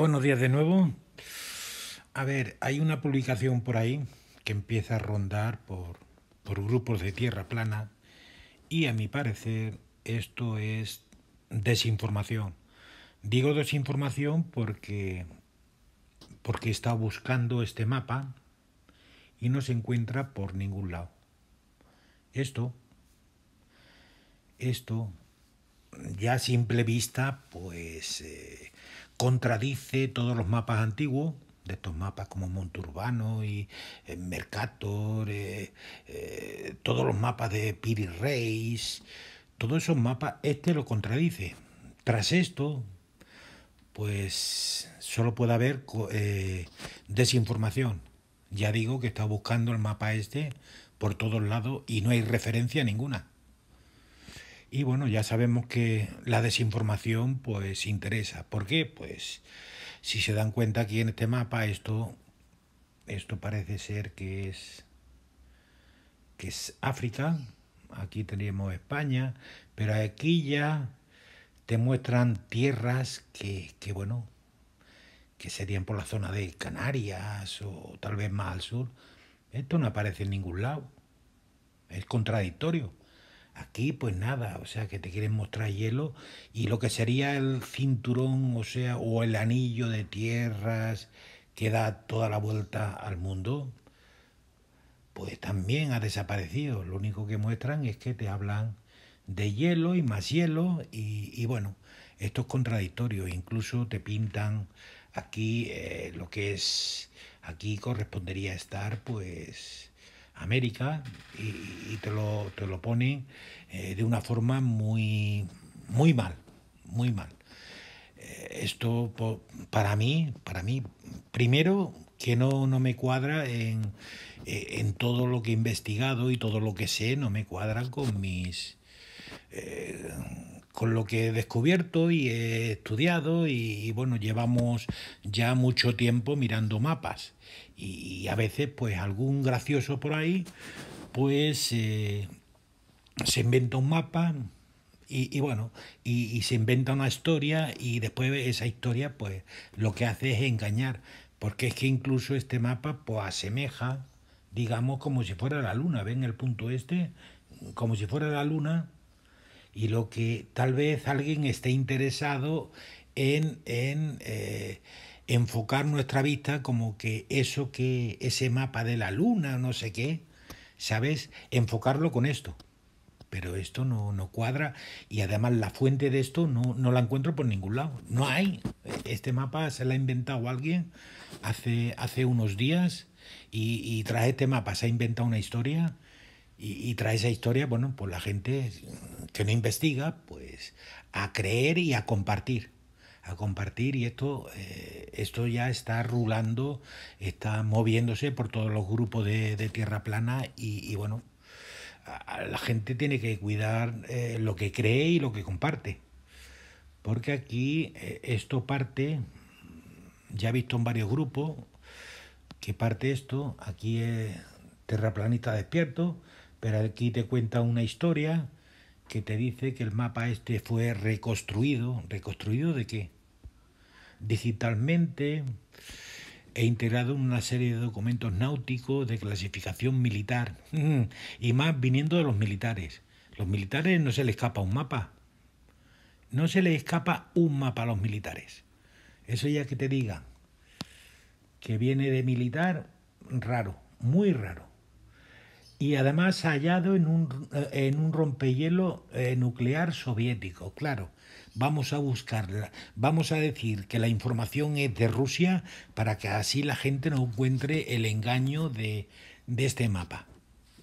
Buenos días de nuevo. A ver, hay una publicación por ahí que empieza a rondar por, por grupos de tierra plana y a mi parecer esto es desinformación. Digo desinformación porque, porque está buscando este mapa y no se encuentra por ningún lado. Esto, esto, ya a simple vista, pues eh, contradice todos los mapas antiguos, de estos mapas como Urbano y eh, Mercator, eh, eh, todos los mapas de Piri Reis, todos esos mapas, este lo contradice. Tras esto, pues solo puede haber desinformación. Ya digo que está buscando el mapa este por todos lados y no hay referencia ninguna. Y bueno, ya sabemos que la desinformación pues interesa. ¿Por qué? Pues si se dan cuenta aquí en este mapa esto esto parece ser que es que es África. Aquí tenemos España, pero aquí ya te muestran tierras que, que bueno, que serían por la zona de Canarias o tal vez más al sur. Esto no aparece en ningún lado. Es contradictorio. Aquí pues nada, o sea que te quieren mostrar hielo y lo que sería el cinturón, o sea, o el anillo de tierras que da toda la vuelta al mundo, pues también ha desaparecido. Lo único que muestran es que te hablan de hielo y más hielo y, bueno, esto es contradictorio. Incluso te pintan aquí eh, lo que es, aquí correspondería estar pues América y, te, lo, te, lo, ponen eh, de una forma muy, muy mal, muy mal. Eh, esto para mí, para mí, primero que no, no me cuadra eh, en, todo lo que he investigado y todo lo que sé, no me cuadra con mis con lo que he descubierto y he estudiado y, bueno, llevamos ya mucho tiempo mirando mapas y, a veces pues algún gracioso por ahí pues eh, se inventa un mapa y, y bueno, y se inventa una historia y después esa historia pues lo que hace es engañar, porque es que incluso este mapa pues asemeja digamos como si fuera la luna, ven el punto este, como si fuera la luna, y lo que tal vez alguien esté interesado en, eh, enfocar nuestra vista como que eso que ese mapa de la luna, no sé qué, ¿sabes? Enfocarlo con esto. Pero esto no, no cuadra y además la fuente de esto no, la encuentro por ningún lado. No hay. Este mapa se la ha inventado alguien hace, hace unos días y, tras este mapa se ha inventado una historia y, y tras esa historia, bueno, pues la gente que no investiga, pues a creer y a compartir. A compartir y esto, eh, esto ya está rulando, está moviéndose por todos los grupos de, tierra plana y, bueno, la gente tiene que cuidar eh, lo que cree y lo que comparte. Porque aquí eh, esto parte, ya he visto en varios grupos que parte esto, aquí es terraplanista despierto, pero aquí te cuenta una historia que te dice que el mapa este fue reconstruido. ¿Reconstruido de qué? Digitalmente e integrado en una serie de documentos náuticos de clasificación militar. Mm, y más viniendo de los militares. Los militares no se les escapa un mapa. No se les escapa un mapa a los militares. Eso ya que te digan que viene de militar, raro, muy raro y además hallado en un, eh, en un rompehielo eh, nuclear soviético, claro. Vamos a buscarla, vamos a decir que la información es de Rusia para que así la gente no encuentre el engaño de, este mapa.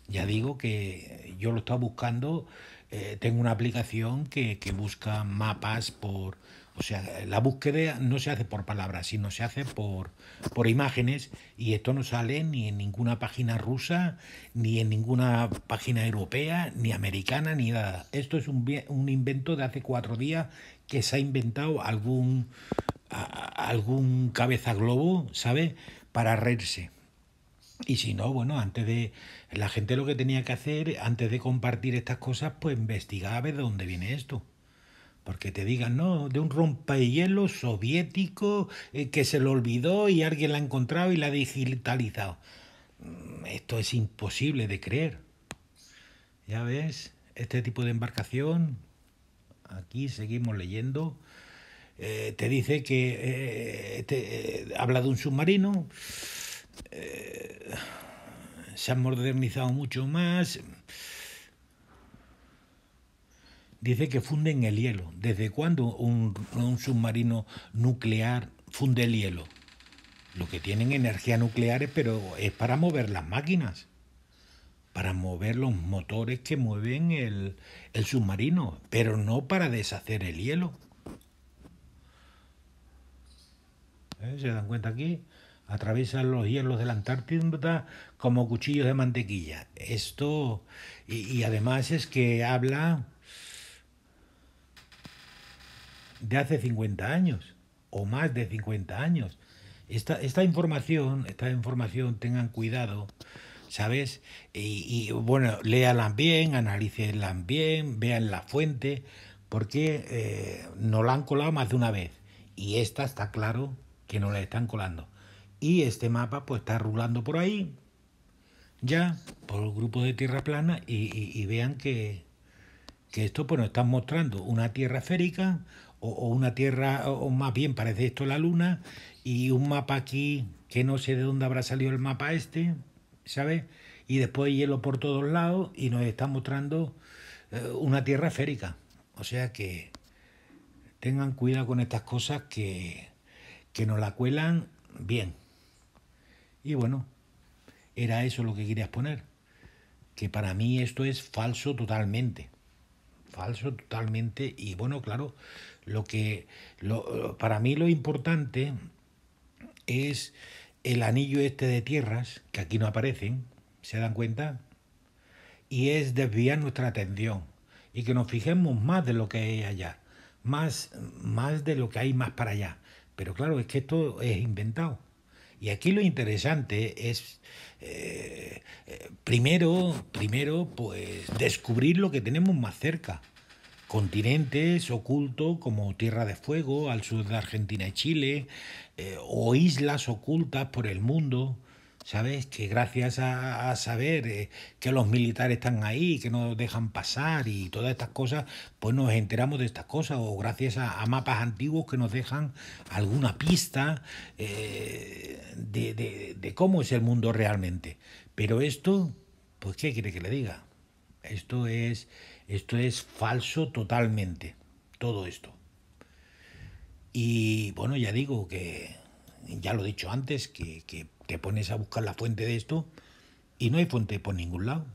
Ya digo que yo lo estaba buscando, eh, tengo una aplicación que busca mapas por, o sea, la búsqueda no se hace por palabras, sino se hace por, por imágenes y esto no sale ni en ninguna página rusa, ni en ninguna página europea, ni americana, ni nada. Esto es un, invento de hace cuatro días que se ha inventado algún, algún cabeza globo, ¿sabe? Para reírse. Y si no, bueno, antes de. La gente lo que tenía que hacer, antes de compartir estas cosas, pues investigaba a ver de dónde viene esto. Porque te digan, no, de un rompehielos soviético eh, que se lo olvidó y alguien la ha encontrado y la ha digitalizado. Mm, esto es imposible de creer. Ya ves, este tipo de embarcación, aquí seguimos leyendo, eh, te dice que eh, habla de un submarino, se ha modernizado mucho más Dice que funden el hielo. ¿Desde cuándo un, submarino nuclear funde el hielo? Lo que tienen energía nuclear pero es para mover las máquinas para mover los motores que mueven el, submarino, pero no para deshacer el hielo. ¿Eh? ¿Se dan cuenta aquí? Atraviesan los hielos de la Antártida como cuchillos de mantequilla. Esto, y además es que habla de hace 50 años o más de 50 años. Esta, esta información, esta información, tengan cuidado, ¿sabes? Y, bueno, ...léanla bien, analícenla bien, vean la fuente, porque eh, no la han colado más de una vez. Y esta está claro que no la están colando. Y este mapa pues está rulando por ahí, ya, por el grupo de tierra plana, y, vean que, que esto pues nos están mostrando una tierra esférica o, una Tierra, o más bien parece esto la Luna, y un mapa aquí, que no sé de dónde habrá salido el mapa este, ¿sabes? Y después hielo por todos lados y nos está mostrando eh, una Tierra esférica. O sea que tengan cuidado con estas cosas que, que nos la cuelan bien. Y bueno, era eso lo que querías poner, que para mí esto es falso totalmente falso totalmente y bueno, claro, lo que lo, para mí lo importante es el anillo este de tierras, que aquí no aparecen, ¿se dan cuenta? Y es desviar nuestra atención y que nos fijemos más de lo que hay allá, más, más de lo que hay más para allá. Pero claro, es que esto es inventado. Y aquí lo interesante es, eh, eh, primero, primero, pues descubrir lo que tenemos más cerca. Continentes ocultos como Tierra de Fuego, al sur de Argentina y Chile, eh, o islas ocultas por el mundo, ¿sabes? Que gracias a, saber eh, que los militares están ahí, que nos dejan pasar y todas estas cosas, pues nos enteramos de estas cosas, o gracias a, mapas antiguos que nos dejan alguna pista eh, de, cómo es el mundo realmente. Pero esto, pues, ¿qué quiere que le diga? Esto es, esto es falso totalmente, todo esto. Y bueno, ya digo que, ya lo he dicho antes, que, que te pones a buscar la fuente de esto y no hay fuente por ningún lado.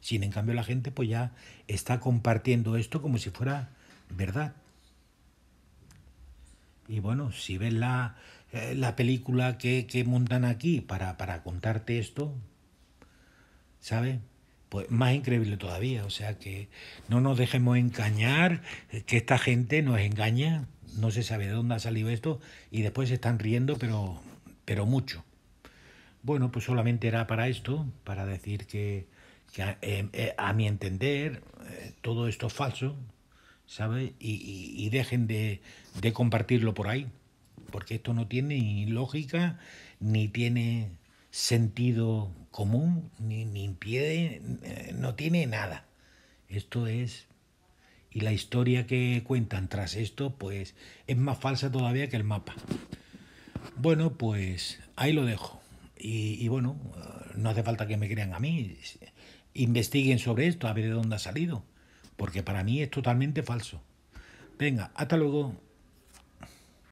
Sin en cambio la gente pues ya está compartiendo esto como si fuera verdad. Y bueno, si ves eh, la, película que, montan aquí para, para contarte esto, ¿sabes? Pues más increíble todavía. O sea que no nos dejemos engañar, eh, que esta gente nos engaña, no se sabe de dónde ha salido esto, y después se están riendo, pero, pero mucho. Bueno, pues solamente era para esto, para decir que, eh, eh, a, mi entender eh, todo esto es falso, ¿sabes? Y, dejen de, compartirlo por ahí, porque esto no tiene ni lógica, ni tiene sentido común, ni, impide, no tiene nada. Esto es... Y la historia que cuentan tras esto, pues es más falsa todavía que el mapa. Bueno, pues ahí lo dejo. Y, bueno, eh, no hace falta que me crean a mí. Investiguen sobre esto, a ver de dónde ha salido. Porque para mí es totalmente falso. Venga, hasta luego.